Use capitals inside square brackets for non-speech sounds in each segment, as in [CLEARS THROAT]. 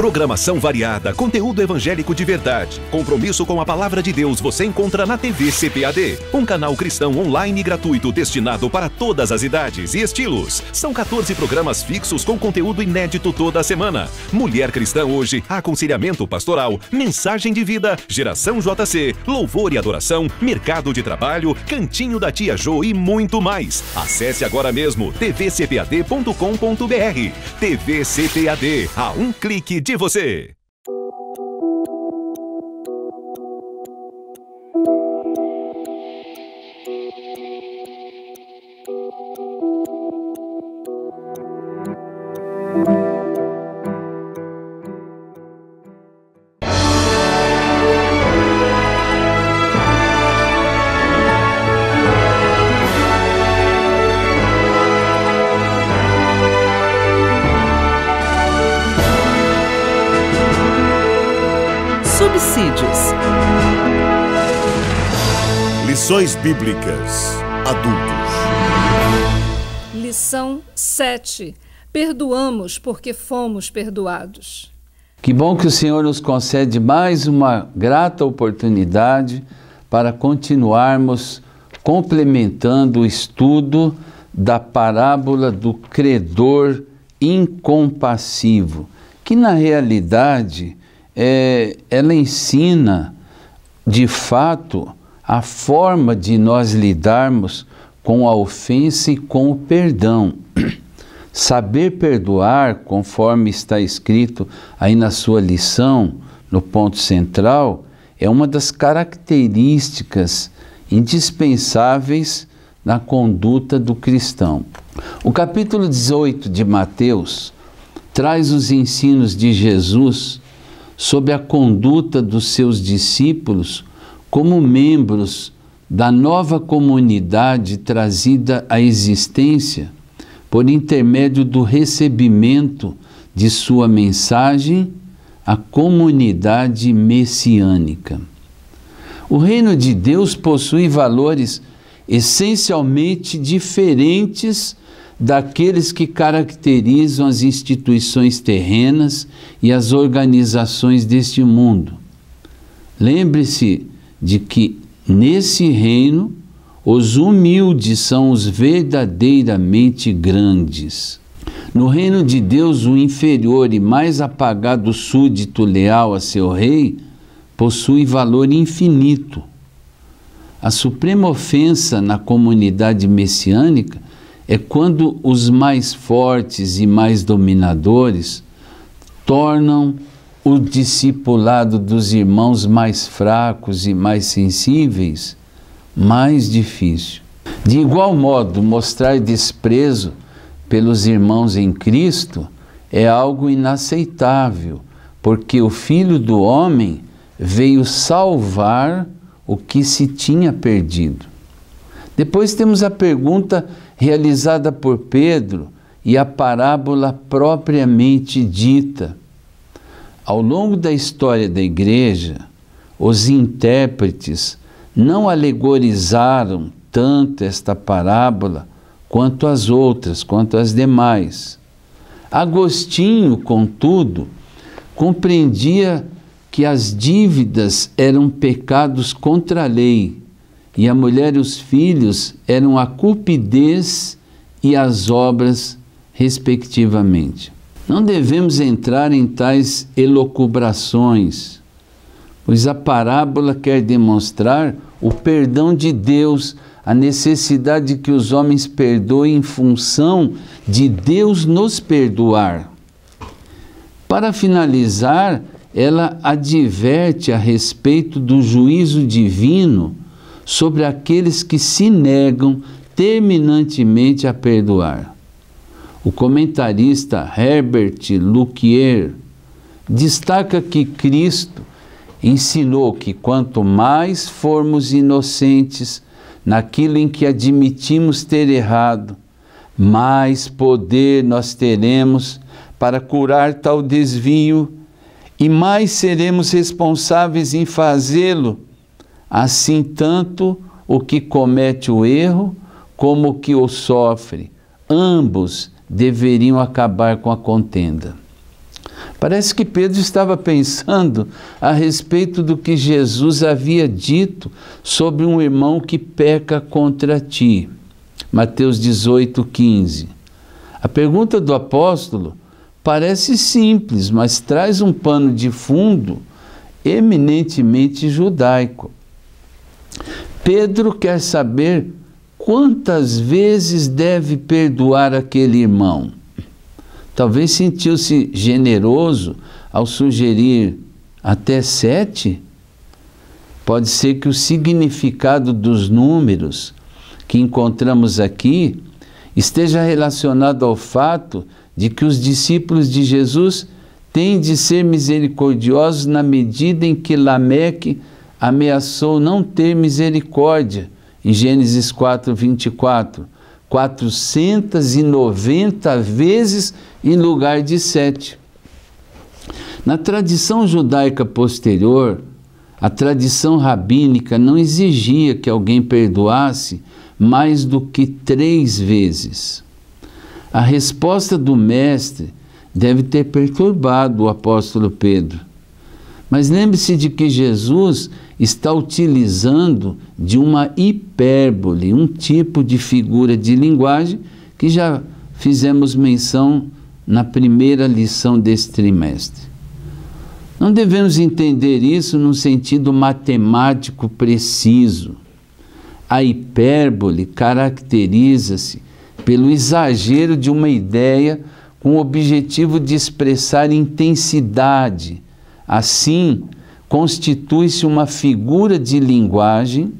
Programação variada, conteúdo evangélico de verdade. Compromisso com a palavra de Deus você encontra na TV CPAD, um canal cristão online gratuito destinado para todas as idades e estilos. São 14 programas fixos com conteúdo inédito toda semana. Mulher Cristã hoje, aconselhamento pastoral, mensagem de vida, geração JC, louvor e adoração, mercado de trabalho, cantinho da tia Jo e muito mais. Acesse agora mesmo tvcpad.com.br. TV CPAD, a um clique de você. Lições Bíblicas Adultos Lição 7 Perdoamos porque fomos perdoados. Que bom que o Senhor nos concede mais uma grata oportunidade para continuarmos complementando o estudo da parábola do credor incompassivo, que na realidade é, ela ensina de fato a forma de nós lidarmos com a ofensa e com o perdão. [CLEARS THROAT] Saber perdoar, conforme está escrito aí na sua lição, no ponto central, é uma das características indispensáveis na conduta do cristão. O capítulo 18 de Mateus traz os ensinos de Jesus sob a conduta dos seus discípulos como membros da nova comunidade trazida à existência por intermédio do recebimento de sua mensagem a comunidade messiânica. O reino de Deus possui valores essencialmente diferentes daqueles que caracterizam as instituições terrenas e as organizações deste mundo. Lembre-se de que nesse reino os humildes são os verdadeiramente grandes. No reino de Deus, o inferior e mais apagado súdito leal a seu rei possui valor infinito. A suprema ofensa na comunidade messiânica é quando os mais fortes e mais dominadores tornam o discipulado dos irmãos mais fracos e mais sensíveis mais difícil. De igual modo, mostrar desprezo pelos irmãos em Cristo é algo inaceitável, porque o Filho do Homem veio salvar o que se tinha perdido. Depois temos a pergunta realizada por Pedro e a parábola propriamente dita. Ao longo da história da Igreja, os intérpretes não alegorizaram tanto esta parábola quanto as outras, quanto as demais. Agostinho, contudo, compreendia que as dívidas eram pecados contra a lei e a mulher e os filhos eram a cupidez e as obras, respectivamente. Não devemos entrar em tais elocubrações, pois a parábola quer demonstrar o perdão de Deus, a necessidade de que os homens perdoem em função de Deus nos perdoar. Para finalizar, ela adverte a respeito do juízo divino sobre aqueles que se negam terminantemente a perdoar. O comentarista Herbert Luquier destaca que Cristo ensinou que quanto mais formos inocentes naquilo em que admitimos ter errado, mais poder nós teremos para curar tal desvio e mais seremos responsáveis em fazê-lo assim tanto o que comete o erro como o que o sofre. Ambos deveriam acabar com a contenda. Parece que Pedro estava pensando a respeito do que Jesus havia dito sobre um irmão que peca contra ti. Mateus 18, 15. A pergunta do apóstolo parece simples, mas traz um pano de fundo eminentemente judaico. Pedro quer saber quantas vezes deve perdoar aquele irmão. Talvez sentiu-se generoso ao sugerir até sete. Pode ser que o significado dos números que encontramos aqui esteja relacionado ao fato de que os discípulos de Jesus têm de ser misericordiosos na medida em que Lameque ameaçou não ter misericórdia, em Gênesis 4, 24, 490 vezes em lugar de sete. Na tradição judaica posterior, a tradição rabínica não exigia que alguém perdoasse mais do que três vezes. A resposta do mestre deve ter perturbado o apóstolo Pedro. Mas lembre-se de que Jesus está utilizando de uma hipérbole, um tipo de figura de linguagem que já fizemos menção na primeira lição deste trimestre. Não devemos entender isso num sentido matemático preciso. A hipérbole caracteriza-se pelo exagero de uma ideia com o objetivo de expressar intensidade. Assim, constitui-se uma figura de linguagem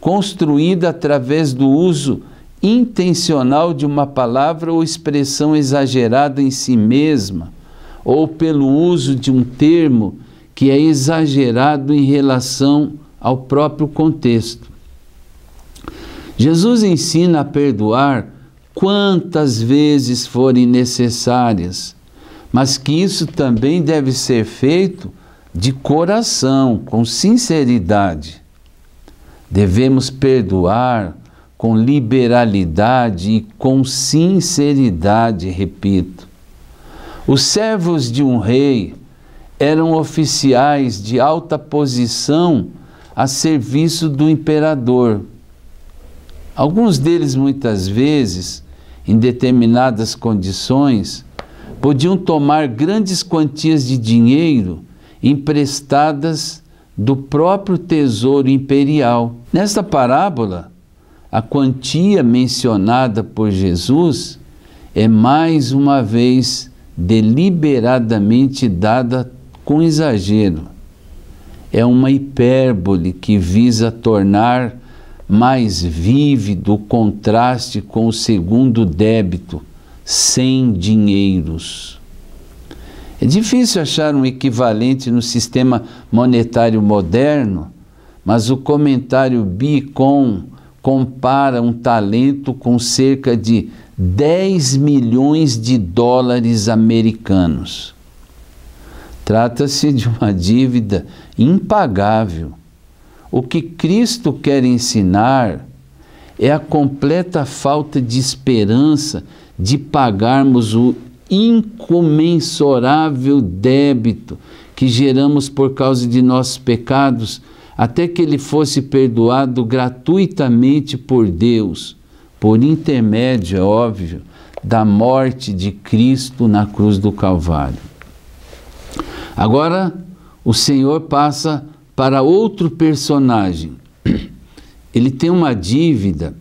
construída através do uso intencional de uma palavra ou expressão exagerada em si mesma, ou pelo uso de um termo que é exagerado em relação ao próprio contexto. Jesus ensina a perdoar quantas vezes forem necessárias, mas que isso também deve ser feito de coração, com sinceridade. Devemos perdoar com liberalidade e com sinceridade, repito. Os servos de um rei eram oficiais de alta posição a serviço do imperador. Alguns deles, muitas vezes, em determinadas condições, podiam tomar grandes quantias de dinheiro emprestadas do próprio tesouro imperial. Nesta parábola, a quantia mencionada por Jesus é mais uma vez deliberadamente dada com exagero. É uma hipérbole que visa tornar mais vívido o contraste com o segundo débito, sem dinheiros. É difícil achar um equivalente no sistema monetário moderno, mas o comentário Bicom compara um talento com cerca de 10 milhões de dólares americanos. Trata-se de uma dívida impagável. O que Cristo quer ensinar é a completa falta de esperança de pagarmos o incomensurável débito que geramos por causa de nossos pecados, até que ele fosse perdoado gratuitamente por Deus, por intermédio, é óbvio, da morte de Cristo na cruz do Calvário. Agora, o Senhor passa para outro personagem. Ele tem uma dívida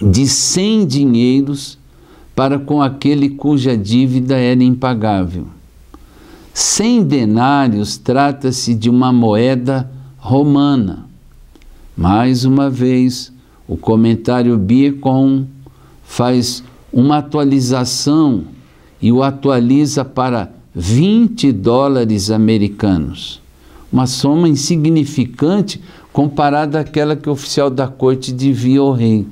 de 100 dinheiros para com aquele cuja dívida era impagável. Cem denários trata-se de uma moeda romana. Mais uma vez, o comentário Biecon faz uma atualização e o atualiza para 20 dólares americanos. Uma soma insignificante comparada àquela que o oficial da corte devia ao rei.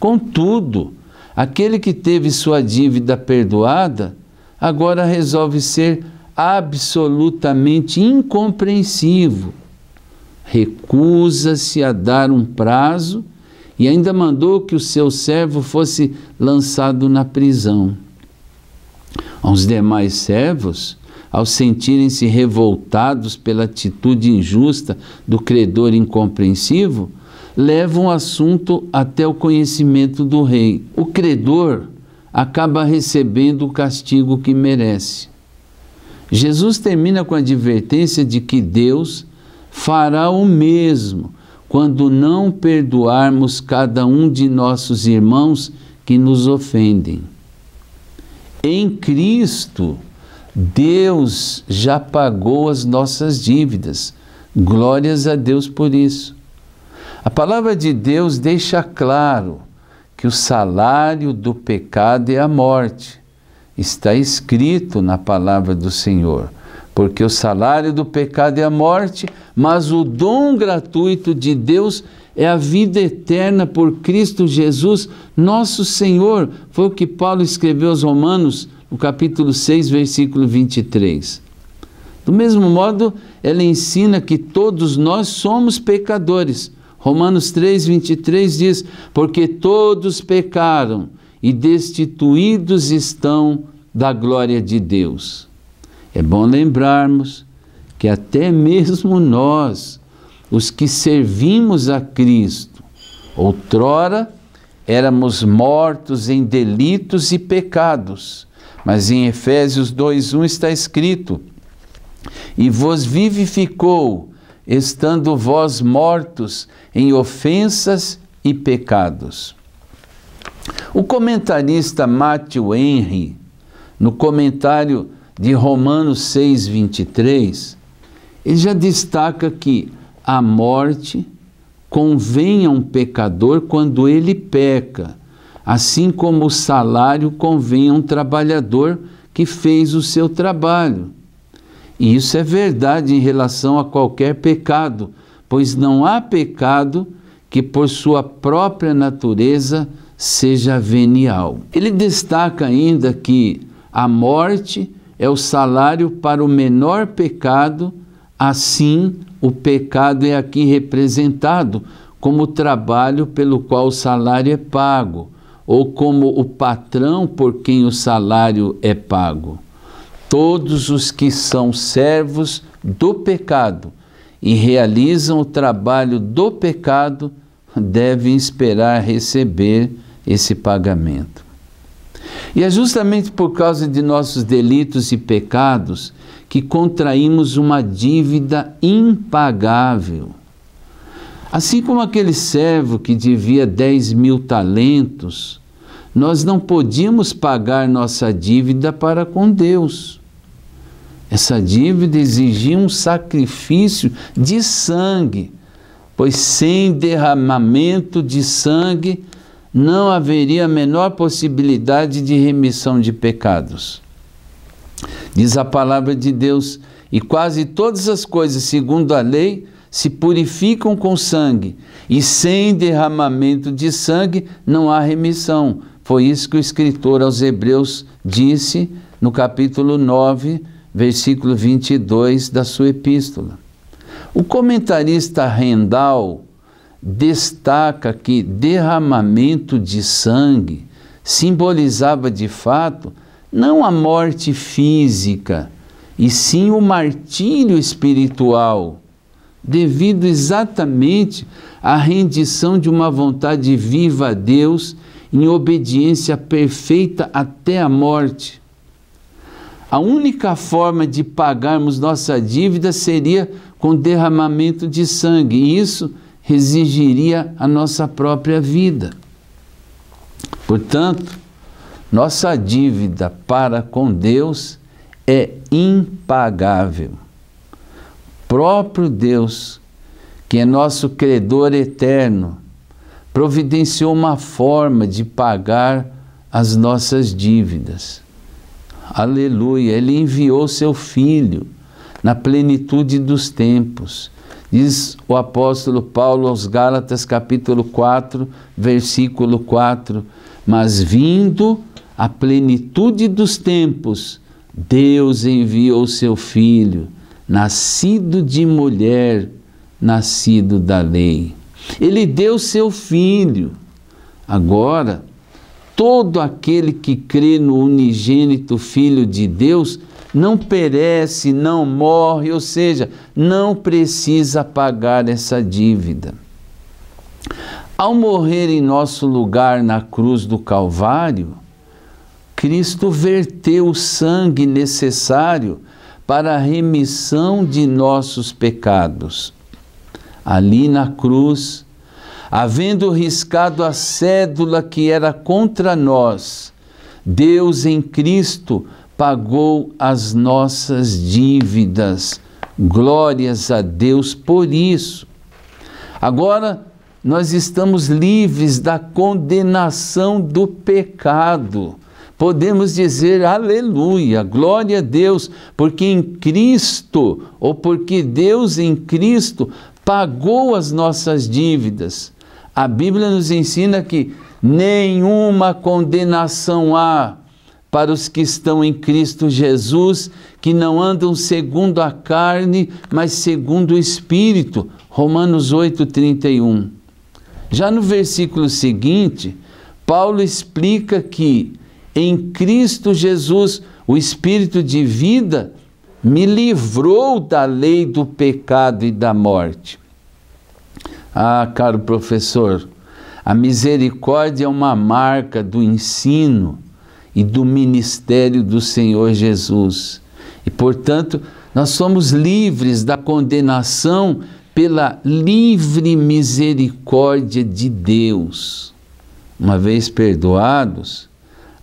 Contudo, Aquele que teve sua dívida perdoada, agora resolve ser absolutamente incompreensivo. Recusa-se a dar um prazo e ainda mandou que o seu servo fosse lançado na prisão. Aos demais servos, ao sentirem-se revoltados pela atitude injusta do credor incompreensivo, Leva o assunto até o conhecimento do rei. O credor acaba recebendo o castigo que merece. Jesus termina com a advertência de que Deus fará o mesmo quando não perdoarmos cada um de nossos irmãos que nos ofendem. Em Cristo, Deus já pagou as nossas dívidas. Glórias a Deus por isso. A palavra de Deus deixa claro que o salário do pecado é a morte. Está escrito na palavra do Senhor. Porque o salário do pecado é a morte, mas o dom gratuito de Deus é a vida eterna por Cristo Jesus, nosso Senhor. Foi o que Paulo escreveu aos Romanos, no capítulo 6, versículo 23. Do mesmo modo, ela ensina que todos nós somos pecadores Romanos 3, 23 diz: Porque todos pecaram e destituídos estão da glória de Deus. É bom lembrarmos que até mesmo nós, os que servimos a Cristo, outrora éramos mortos em delitos e pecados. Mas em Efésios 2:1 está escrito: E vos vivificou estando vós mortos em ofensas e pecados. O comentarista Matthew Henry, no comentário de Romanos 6:23, ele já destaca que a morte convém a um pecador quando ele peca, assim como o salário convém a um trabalhador que fez o seu trabalho. E isso é verdade em relação a qualquer pecado, pois não há pecado que por sua própria natureza seja venial. Ele destaca ainda que a morte é o salário para o menor pecado, assim o pecado é aqui representado como o trabalho pelo qual o salário é pago, ou como o patrão por quem o salário é pago todos os que são servos do pecado e realizam o trabalho do pecado devem esperar receber esse pagamento. E é justamente por causa de nossos delitos e pecados que contraímos uma dívida impagável. Assim como aquele servo que devia 10 mil talentos, nós não podíamos pagar nossa dívida para com Deus. Essa dívida exigia um sacrifício de sangue, pois sem derramamento de sangue não haveria a menor possibilidade de remissão de pecados. Diz a palavra de Deus: e quase todas as coisas, segundo a lei, se purificam com sangue, e sem derramamento de sangue não há remissão. Foi isso que o escritor aos Hebreus disse no capítulo 9, versículo 22 da sua epístola. O comentarista Rendal destaca que derramamento de sangue simbolizava de fato não a morte física, e sim o martírio espiritual, devido exatamente à rendição de uma vontade viva a Deus em obediência perfeita até a morte. A única forma de pagarmos nossa dívida seria com derramamento de sangue, e isso exigiria a nossa própria vida. Portanto, nossa dívida para com Deus é impagável. Próprio Deus, que é nosso credor eterno, providenciou uma forma de pagar as nossas dívidas. Aleluia. Ele enviou seu filho na plenitude dos tempos. Diz o apóstolo Paulo aos Gálatas, capítulo 4, versículo 4: Mas vindo a plenitude dos tempos, Deus enviou seu filho, nascido de mulher, nascido da lei. Ele deu seu filho. Agora, todo aquele que crê no unigênito Filho de Deus não perece, não morre, ou seja, não precisa pagar essa dívida. Ao morrer em nosso lugar na cruz do Calvário, Cristo verteu o sangue necessário para a remissão de nossos pecados. Ali na cruz, Havendo riscado a cédula que era contra nós, Deus em Cristo pagou as nossas dívidas. Glórias a Deus por isso. Agora, nós estamos livres da condenação do pecado. Podemos dizer aleluia, glória a Deus, porque em Cristo, ou porque Deus em Cristo, pagou as nossas dívidas. A Bíblia nos ensina que nenhuma condenação há para os que estão em Cristo Jesus, que não andam segundo a carne, mas segundo o Espírito. Romanos 8:31. Já no versículo seguinte, Paulo explica que em Cristo Jesus, o Espírito de vida me livrou da lei do pecado e da morte. Ah, caro professor, a misericórdia é uma marca do ensino e do ministério do Senhor Jesus. E, portanto, nós somos livres da condenação pela livre misericórdia de Deus. Uma vez perdoados,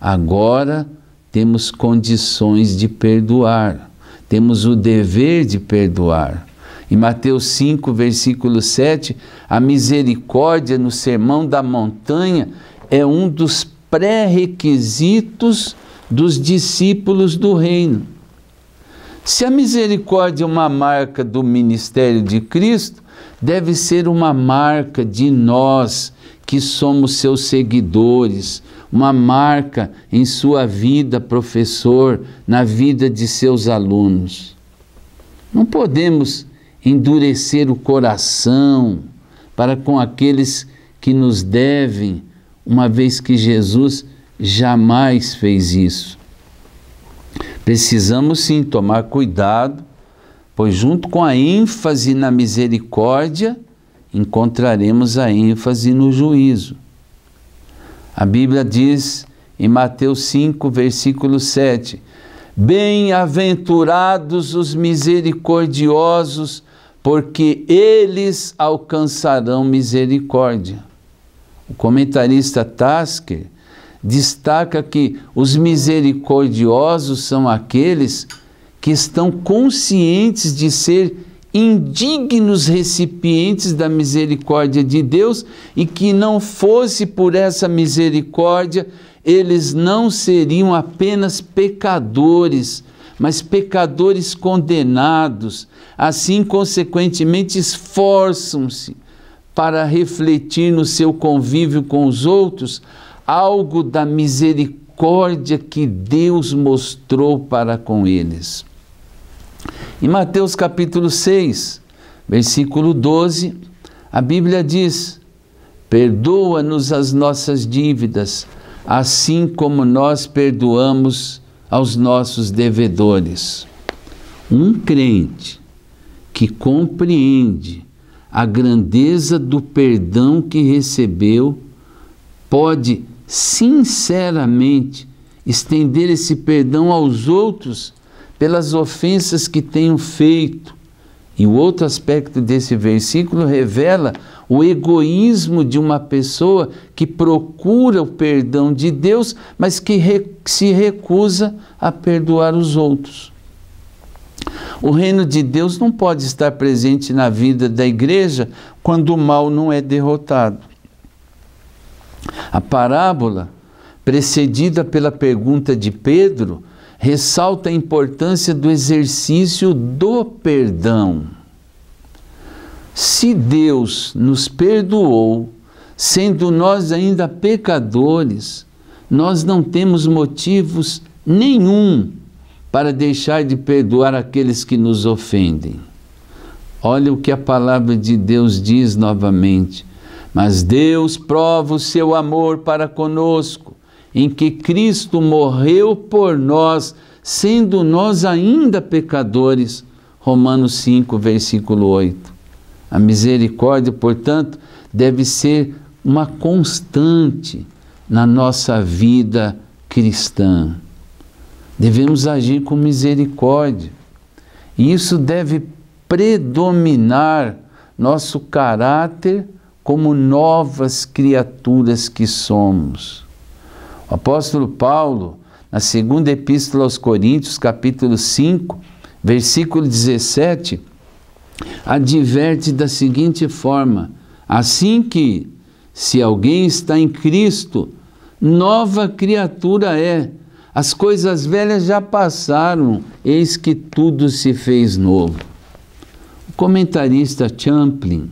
agora temos condições de perdoar, temos o dever de perdoar. Em Mateus 5, versículo 7, a misericórdia no sermão da montanha é um dos pré-requisitos dos discípulos do reino. Se a misericórdia é uma marca do ministério de Cristo, deve ser uma marca de nós que somos seus seguidores, uma marca em sua vida, professor, na vida de seus alunos. Não podemos endurecer o coração para com aqueles que nos devem, uma vez que Jesus jamais fez isso. Precisamos sim tomar cuidado, pois, junto com a ênfase na misericórdia, encontraremos a ênfase no juízo. A Bíblia diz em Mateus 5, versículo 7: Bem-aventurados os misericordiosos, porque eles alcançarão misericórdia. O comentarista Tasker destaca que os misericordiosos são aqueles que estão conscientes de ser indignos recipientes da misericórdia de Deus e que não fosse por essa misericórdia, eles não seriam apenas pecadores, mas pecadores condenados, Assim, consequentemente, esforçam-se para refletir no seu convívio com os outros algo da misericórdia que Deus mostrou para com eles. Em Mateus capítulo 6, versículo 12, a Bíblia diz: Perdoa-nos as nossas dívidas, assim como nós perdoamos aos nossos devedores. Um crente que compreende a grandeza do perdão que recebeu, pode sinceramente estender esse perdão aos outros pelas ofensas que tenham feito. E o outro aspecto desse versículo revela o egoísmo de uma pessoa que procura o perdão de Deus, mas que se recusa a perdoar os outros. O reino de Deus não pode estar presente na vida da igreja quando o mal não é derrotado. A parábola, precedida pela pergunta de Pedro, ressalta a importância do exercício do perdão. Se Deus nos perdoou, sendo nós ainda pecadores, nós não temos motivos nenhum para deixar de perdoar aqueles que nos ofendem. Olha o que a palavra de Deus diz novamente. Mas Deus prova o seu amor para conosco, em que Cristo morreu por nós, sendo nós ainda pecadores. Romanos 5, versículo 8. A misericórdia, portanto, deve ser uma constante na nossa vida cristã. Devemos agir com misericórdia. E isso deve predominar nosso caráter como novas criaturas que somos. O apóstolo Paulo, na segunda epístola aos Coríntios, capítulo 5, versículo 17, adverte da seguinte forma: assim que, se alguém está em Cristo, nova criatura é as coisas velhas já passaram, eis que tudo se fez novo. O comentarista Champlin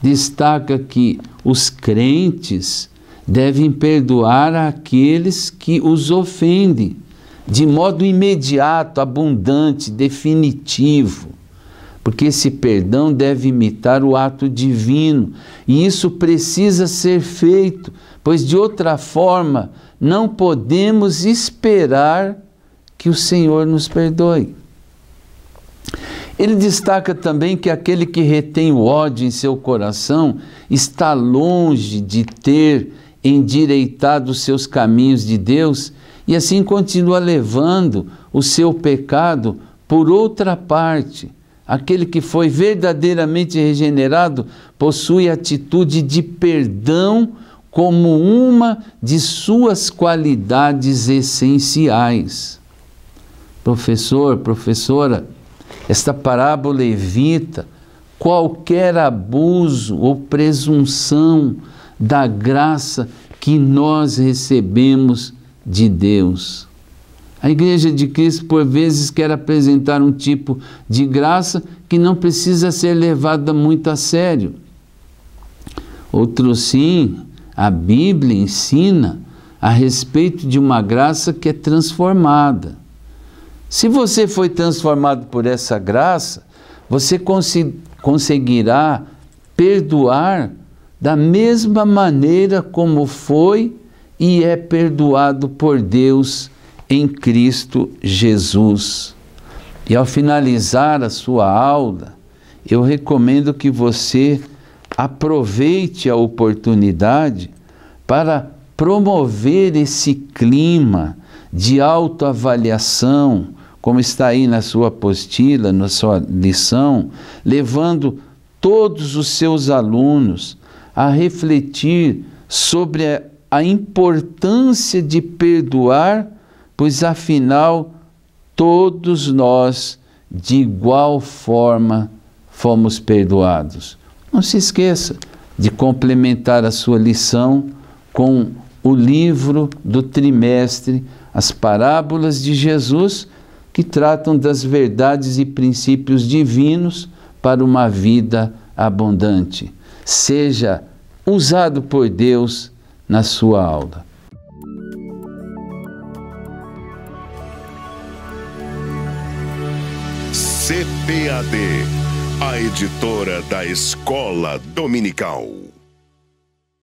destaca que os crentes devem perdoar aqueles que os ofendem, de modo imediato, abundante, definitivo. Porque esse perdão deve imitar o ato divino, e isso precisa ser feito, pois de outra forma não podemos esperar que o Senhor nos perdoe. Ele destaca também que aquele que retém o ódio em seu coração está longe de ter endireitado os seus caminhos de Deus e assim continua levando o seu pecado por outra parte. Aquele que foi verdadeiramente regenerado possui atitude de perdão como uma de suas qualidades essenciais. Professor, professora, esta parábola evita qualquer abuso ou presunção da graça que nós recebemos de Deus. A Igreja de Cristo, por vezes, quer apresentar um tipo de graça que não precisa ser levada muito a sério. Outro sim, a Bíblia ensina a respeito de uma graça que é transformada. Se você foi transformado por essa graça, você conseguirá perdoar da mesma maneira como foi e é perdoado por Deus em Cristo Jesus. E ao finalizar a sua aula, eu recomendo que você aproveite a oportunidade para promover esse clima de autoavaliação, como está aí na sua apostila, na sua lição, levando todos os seus alunos a refletir sobre a, a importância de perdoar, pois afinal todos nós de igual forma fomos perdoados. Não se esqueça de complementar a sua lição com o livro do trimestre, As Parábolas de Jesus, que tratam das verdades e princípios divinos para uma vida abundante. Seja usado por Deus na sua aula. CPAD a editora da Escola Dominical.